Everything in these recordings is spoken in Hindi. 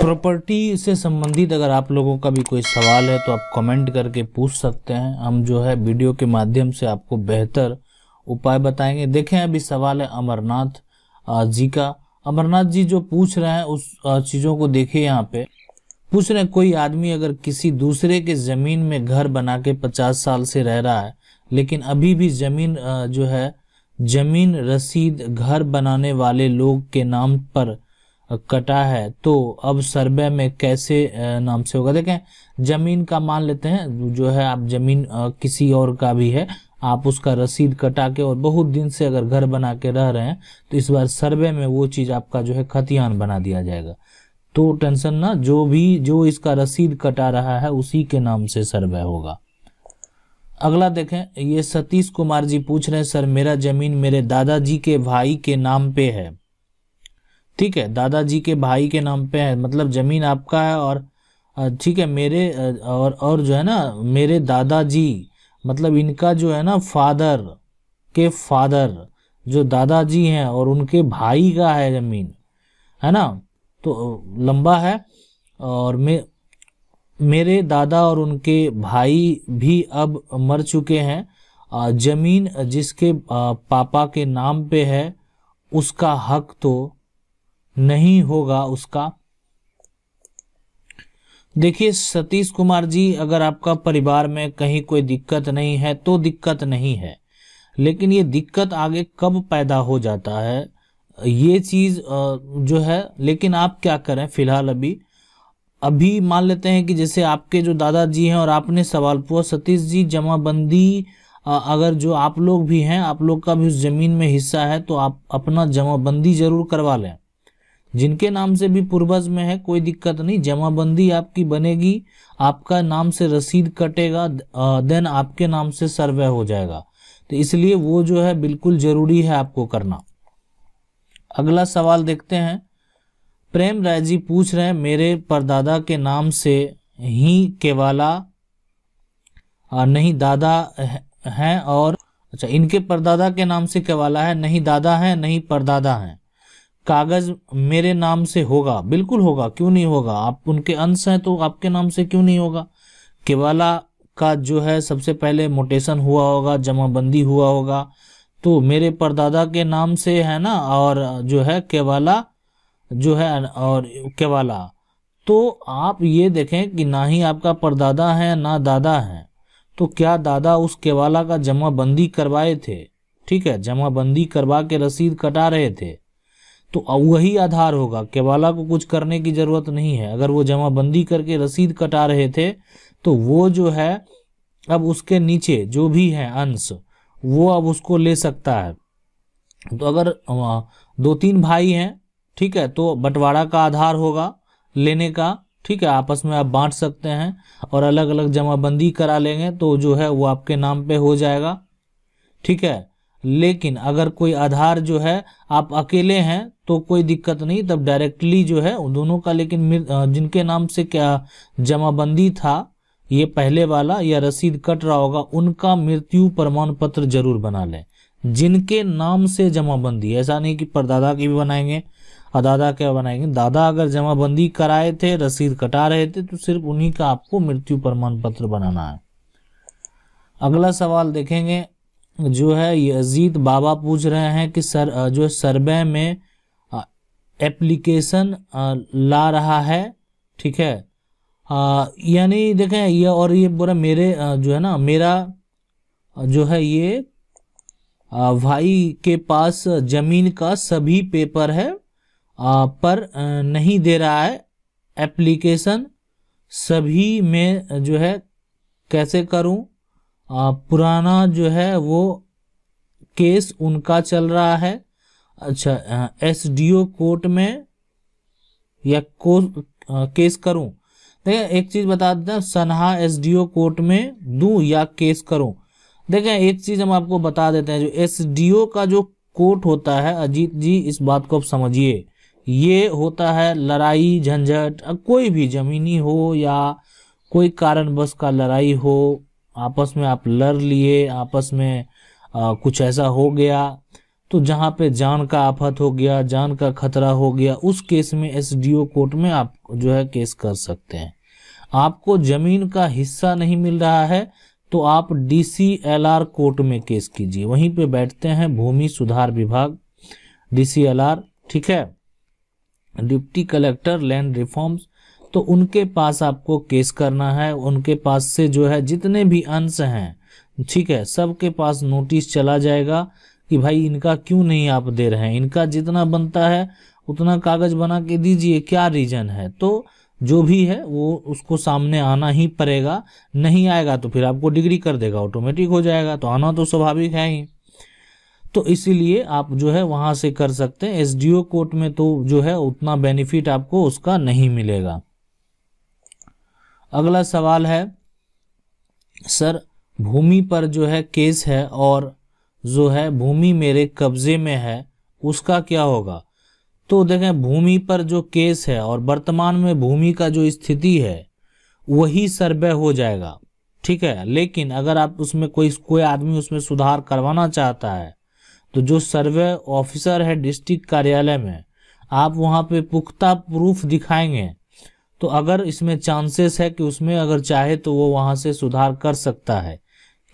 प्रॉपर्टी से संबंधित अगर आप लोगों का भी कोई सवाल है तो आप कमेंट करके पूछ सकते हैं हम जो है वीडियो के माध्यम से आपको बेहतर उपाय बताएंगे देखें अभी सवाल है अमरनाथ जी का अमरनाथ जी जो पूछ रहे हैं उस चीज़ों को देखिए यहाँ पे पूछ रहे हैं कोई आदमी अगर किसी दूसरे के ज़मीन में घर बना के पचास साल से रह रहा है लेकिन अभी भी ज़मीन जो है ज़मीन रसीद घर बनाने वाले लोग के नाम पर कटा है तो अब सर्वे में कैसे नाम से होगा देखें जमीन का मान लेते हैं जो है आप जमीन किसी और का भी है आप उसका रसीद कटा के और बहुत दिन से अगर घर बना के रह रहे हैं तो इस बार सर्वे में वो चीज़ आपका जो है खतियान बना दिया जाएगा तो टेंशन ना जो भी जो इसका रसीद कटा रहा है उसी के नाम से सर्वे होगा अगला देखें ये सतीश कुमार जी पूछ रहे हैं सर मेरा जमीन मेरे दादाजी के भाई के नाम पे है ठीक है दादाजी के भाई के नाम पे है मतलब ज़मीन आपका है और ठीक है मेरे और और जो है ना मेरे दादाजी मतलब इनका जो है ना फादर के फादर जो दादाजी हैं और उनके भाई का है ज़मीन है ना तो लंबा है और मे मेरे दादा और उनके भाई भी अब मर चुके हैं ज़मीन जिसके पापा के नाम पे है उसका हक तो नहीं होगा उसका देखिए सतीश कुमार जी अगर आपका परिवार में कहीं कोई दिक्कत नहीं है तो दिक्कत नहीं है लेकिन ये दिक्कत आगे कब पैदा हो जाता है ये चीज जो है लेकिन आप क्या करें फिलहाल अभी अभी मान लेते हैं कि जैसे आपके जो दादाजी हैं और आपने सवाल पूछा सतीश जी जमाबंदी अगर जो आप लोग भी हैं आप लोग का भी उस जमीन में हिस्सा है तो आप अपना जमाबंदी जरूर करवा लें जिनके नाम से भी पूर्वज में है कोई दिक्कत नहीं जमाबंदी आपकी बनेगी आपका नाम से रसीद कटेगा देन आपके नाम से सर्वे हो जाएगा तो इसलिए वो जो है बिल्कुल जरूरी है आपको करना अगला सवाल देखते हैं प्रेम राय जी पूछ रहे हैं मेरे परदादा के नाम से ही केवाला नहीं दादा हैं और अच्छा इनके परदादा के नाम से केवाला है नहीं दादा है नहीं परदादा हैं कागज मेरे नाम से होगा बिल्कुल होगा क्यों नहीं होगा आप उनके अंश हैं तो आपके नाम से क्यों नहीं होगा केवाला का जो है सबसे पहले मोटेशन हुआ होगा जमाबंदी हुआ होगा तो मेरे परदादा के नाम से है ना और जो है केवाला जो है और केवाला तो आप ये देखें कि ना ही आपका परदादा है ना दादा है तो क्या दादा उस केवाला का जमाबंदी करवाए थे ठीक है जमाबंदी करवा के रसीद कटा रहे थे तो वही आधार होगा केवाला को कुछ करने की जरूरत नहीं है अगर वो जमाबंदी करके रसीद कटा रहे थे तो वो जो है अब उसके नीचे जो भी है अंश वो अब उसको ले सकता है तो अगर दो तीन भाई हैं ठीक है तो बंटवारा का आधार होगा लेने का ठीक है आपस में आप बांट सकते हैं और अलग अलग जमाबंदी करा लेंगे तो जो है वो आपके नाम पे हो जाएगा ठीक है लेकिन अगर कोई आधार जो है आप अकेले हैं तो कोई दिक्कत नहीं तब डायरेक्टली जो है उन दोनों का लेकिन जिनके नाम से क्या जमाबंदी था ये पहले वाला या रसीद कट रहा होगा उनका मृत्यु प्रमाण पत्र जरूर बना लें जिनके नाम से जमाबंदी ऐसा नहीं कि परदादा की भी बनाएंगे और दादा क्या बनाएंगे दादा अगर जमाबंदी कराए थे रसीद कटा रहे थे तो सिर्फ उन्हीं का आपको मृत्यु प्रमाण पत्र बनाना है अगला सवाल देखेंगे जो है यजीद बाबा पूछ रहे हैं कि सर जो सर्वे में एप्लीकेशन ला रहा है ठीक है यानी देखें ये और ये बोला मेरे जो है ना मेरा जो है ये भाई के पास जमीन का सभी पेपर है पर नहीं दे रहा है एप्लीकेशन सभी में जो है कैसे करूं पुराना जो है वो केस उनका चल रहा है अच्छा एस डी ओ कोर्ट में या को आ, केस करूं देखें एक चीज बता देते हैं सनहा एस डी ओ कोर्ट में दूं या केस करूं देखें एक चीज हम आपको बता देते हैं जो एस डी ओ का जो कोर्ट होता है अजीत जी इस बात को आप समझिए ये होता है लड़ाई झंझट कोई भी जमीनी हो या कोई कारणवश का लड़ाई हो आपस में आप लड़ लिए आपस में आ, कुछ ऐसा हो गया तो जहाँ पे जान का आफत हो गया जान का खतरा हो गया उस केस में एसडीओ कोर्ट में आप जो है केस कर सकते हैं आपको जमीन का हिस्सा नहीं मिल रहा है तो आप डीसीएलआर कोर्ट में केस कीजिए वहीं पे बैठते हैं भूमि सुधार विभाग डीसीएलआर ठीक है डिप्टी कलेक्टर लैंड रिफॉर्म्स तो उनके पास आपको केस करना है उनके पास से जो है जितने भी अंश हैं ठीक है सबके पास नोटिस चला जाएगा कि भाई इनका क्यों नहीं आप दे रहे हैं इनका जितना बनता है उतना कागज बना के दीजिए क्या रीजन है तो जो भी है वो उसको सामने आना ही पड़ेगा नहीं आएगा तो फिर आपको डिग्री कर देगा ऑटोमेटिक हो जाएगा तो आना तो स्वाभाविक है ही तो इसीलिए आप जो है वहां से कर सकते हैं एसडीओ कोर्ट में तो जो है उतना बेनिफिट आपको उसका नहीं मिलेगा अगला सवाल है सर भूमि पर जो है केस है और जो है भूमि मेरे कब्जे में है उसका क्या होगा तो देखें भूमि पर जो केस है और वर्तमान में भूमि का जो स्थिति है वही सर्वे हो जाएगा ठीक है लेकिन अगर आप उसमें कोई कोई आदमी उसमें सुधार करवाना चाहता है तो जो सर्वे ऑफिसर है डिस्ट्रिक्ट कार्यालय में आप वहां पे पुख्ता प्रूफ दिखाएंगे तो अगर इसमें चांसेस है कि उसमें अगर चाहे तो वो वहां से सुधार कर सकता है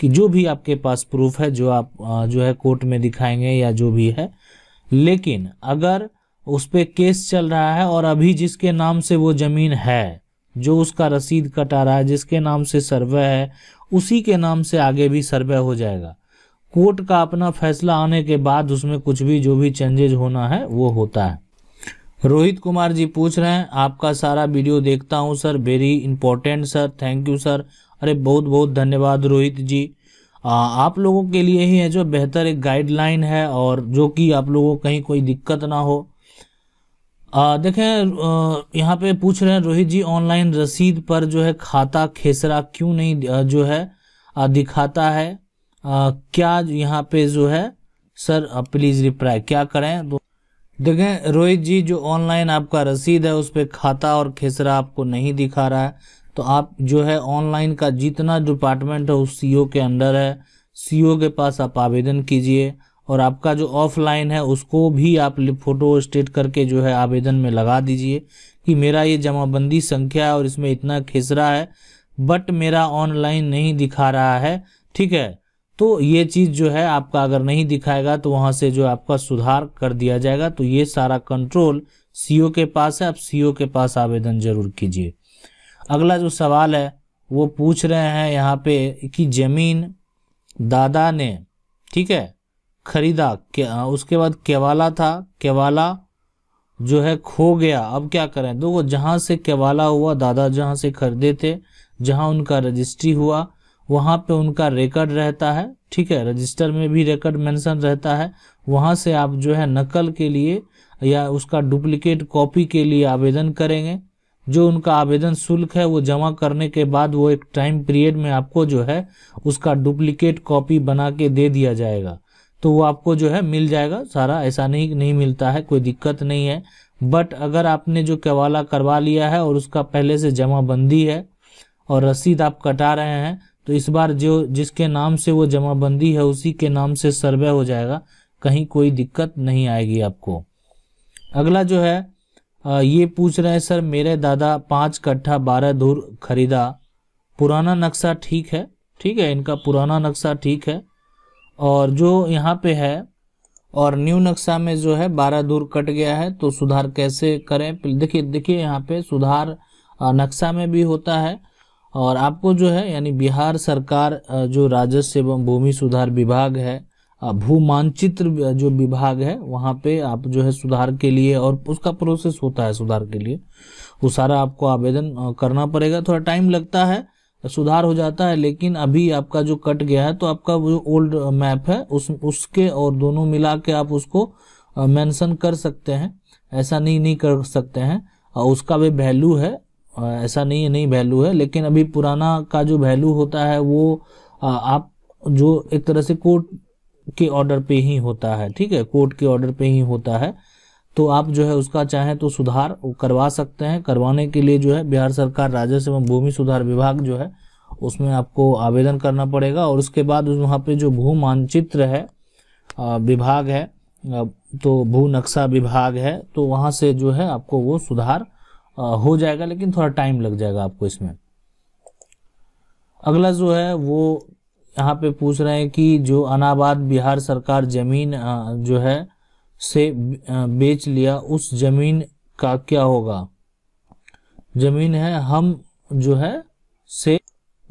कि जो भी आपके पास प्रूफ है जो आप जो है कोर्ट में दिखाएंगे या जो भी है लेकिन अगर उस पर केस चल रहा है और अभी जिसके नाम से वो ज़मीन है जो उसका रसीद कटा रहा है जिसके नाम से सर्वे है उसी के नाम से आगे भी सर्वे हो जाएगा कोर्ट का अपना फैसला आने के बाद उसमें कुछ भी जो भी चेंजेज होना है वो होता है रोहित कुमार जी पूछ रहे हैं आपका सारा वीडियो देखता हूं sir very important sir thank you sir अरे बहुत बहुत धन्यवाद रोहित जी आ, आप लोगों के लिए ही है जो बेहतर एक गाइडलाइन है और जो कि आप लोगों को कहीं कोई दिक्कत ना हो आ, देखें यहाँ पे पूछ रहे हैं रोहित जी ऑनलाइन रसीद पर जो है खाता खेसरा क्यों नहीं जो है दिखाता है आ, क्या यहाँ पे जो है सर प्लीज़ रिप्लाई क्या करें देखें रोहित जी जो ऑनलाइन आपका रसीद है उस पर खाता और खेसरा आपको नहीं दिखा रहा है तो आप जो है ऑनलाइन का जितना डिपार्टमेंट है उस सीईओ e के अंडर है सीईओ e के पास आप आवेदन कीजिए और आपका जो ऑफलाइन है उसको भी आप फोटो स्टेट करके जो है आवेदन में लगा दीजिए कि मेरा ये जमाबंदी संख्या है और इसमें इतना खेसरा है बट मेरा ऑनलाइन नहीं दिखा रहा है ठीक है तो ये चीज़ जो है आपका अगर नहीं दिखाएगा तो वहाँ से जो आपका सुधार कर दिया जाएगा तो ये सारा कंट्रोल सीओ के पास है आप सीओ के पास आवेदन जरूर कीजिए अगला जो सवाल है वो पूछ रहे हैं यहाँ पे कि ज़मीन दादा ने ठीक है खरीदा क्या उसके बाद केवाला था केवाला जो है खो गया अब क्या करें देखो जहाँ से केवाला हुआ दादा जहाँ से खरीदे थे जहाँ उनका रजिस्ट्री हुआ वहाँ पे उनका रिकॉर्ड रहता है ठीक है रजिस्टर में भी रिकॉर्ड मेंशन रहता है वहाँ से आप जो है नकल के लिए या उसका डुप्लीकेट कॉपी के लिए आवेदन करेंगे जो उनका आवेदन शुल्क है वो जमा करने के बाद वो एक टाइम पीरियड में आपको जो है उसका डुप्लीकेट कॉपी बना के दे दिया जाएगा तो वो आपको जो है मिल जाएगा सारा ऐसा नहीं नहीं मिलता है कोई दिक्कत नहीं है बट अगर आपने जो कवाला करवा लिया है और उसका पहले से जमाबंदी है और रसीद आप कटा रहे हैं तो इस बार जो जिसके नाम से वो जमाबंदी है उसी के नाम से सर्वे हो जाएगा कहीं कोई दिक्कत नहीं आएगी आपको अगला जो है ये पूछ रहे हैं सर मेरे दादा पाँच कट्ठा बारह धूर खरीदा पुराना नक्शा ठीक है ठीक है इनका पुराना नक्शा ठीक है और जो यहाँ पे है और न्यू नक्शा में जो है बारह दूर कट गया है तो सुधार कैसे करें देखिए देखिए यहाँ पे सुधार नक्शा में भी होता है और आपको जो है यानी बिहार सरकार जो राजस्व एवं भूमि सुधार विभाग है भू मानचित्र जो विभाग है वहाँ पे आप जो है सुधार के लिए और उसका प्रोसेस होता है सुधार के लिए वो सारा आपको आवेदन करना पड़ेगा थोड़ा टाइम लगता है सुधार हो जाता है लेकिन अभी आपका जो कट गया है तो आपका जो ओल्ड मैप है उस उसके और दोनों मिला के आप उसको मेंशन कर सकते हैं ऐसा नहीं नहीं कर सकते हैं उसका भी वैल्यू है ऐसा नहीं है नहीं वैल्यू है लेकिन अभी पुराना का जो वैल्यू होता है वो आप जो एक तरह से कोर्ट के ऑर्डर पे ही होता है ठीक है कोर्ट के ऑर्डर पे ही होता है तो आप जो है उसका चाहें तो सुधार करवा सकते हैं करवाने के लिए जो है बिहार सरकार राजस्व एवं भूमि सुधार विभाग जो है उसमें आपको आवेदन करना पड़ेगा और उसके बाद वहाँ पे जो भू मानचित्र है विभाग है तो भू नक्शा विभाग है तो वहाँ से जो है आपको वो सुधार हो जाएगा लेकिन थोड़ा टाइम लग जाएगा आपको इसमें अगला जो है वो यहाँ पे पूछ रहे हैं कि जो अनाबाद बिहार सरकार जमीन जो है से बेच लिया उस जमीन का क्या होगा जमीन है हम जो है से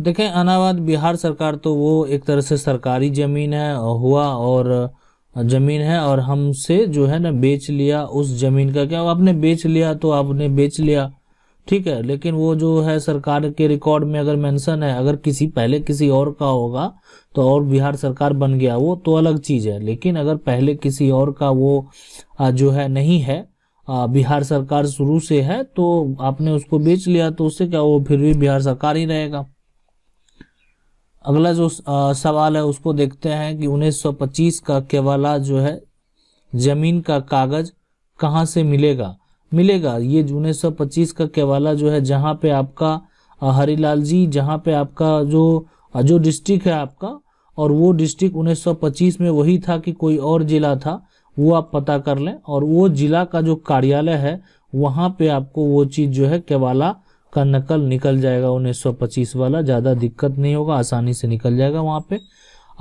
देखें अनाबाद बिहार सरकार तो वो एक तरह से सरकारी जमीन है हुआ और ज़मीन है और हमसे जो है ना बेच लिया उस ज़मीन का क्या आपने बेच लिया तो आपने बेच लिया ठीक है लेकिन वो जो है सरकार के रिकॉर्ड में अगर मेंशन है अगर किसी पहले किसी और का होगा तो और बिहार सरकार बन गया वो तो अलग चीज़ है लेकिन अगर पहले किसी और का वो जो है नहीं है बिहार सरकार शुरू से है तो आपने उसको बेच लिया तो उससे क्या वो फिर भी बिहार सरकार ही रहेगा अगला जो सवाल है उसको देखते हैं कि 1925 का केवाला जो है जमीन का कागज कहाँ से मिलेगा मिलेगा ये उन्नीस सौ पच्चीस का केवाला जो है जहाँ पे आपका हरिलाल जी जहाँ पे आपका जो जो डिस्ट्रिक्ट है आपका और वो डिस्ट्रिक्ट 1925 में वही था कि कोई और जिला था वो आप पता कर लें और वो जिला का जो कार्यालय है वहाँ पे आपको वो चीज़ जो है केवाला का नकल निकल जाएगा 1925 वाला ज़्यादा दिक्कत नहीं होगा आसानी से निकल जाएगा वहाँ पे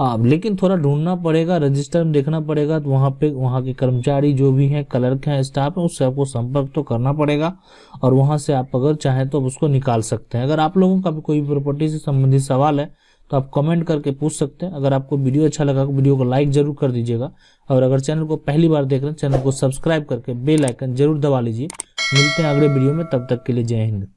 आप लेकिन थोड़ा ढूंढना पड़ेगा रजिस्टर में देखना पड़ेगा तो वहाँ पे वहाँ के कर्मचारी जो भी हैं क्लर्क हैं स्टाफ हैं उससे आपको संपर्क तो करना पड़ेगा और वहाँ से आप अगर चाहें तो आप उसको निकाल सकते हैं अगर आप लोगों का भी कोई प्रॉपर्टी से संबंधित सवाल है तो आप कमेंट करके पूछ सकते हैं अगर आपको वीडियो अच्छा लगा तो वीडियो को लाइक जरूर कर दीजिएगा और अगर चैनल को पहली बार देख रहे हैं चैनल को सब्सक्राइब करके बेल आइकन जरूर दबा लीजिए मिलते हैं अगले वीडियो में तब तक के लिए जय हिंद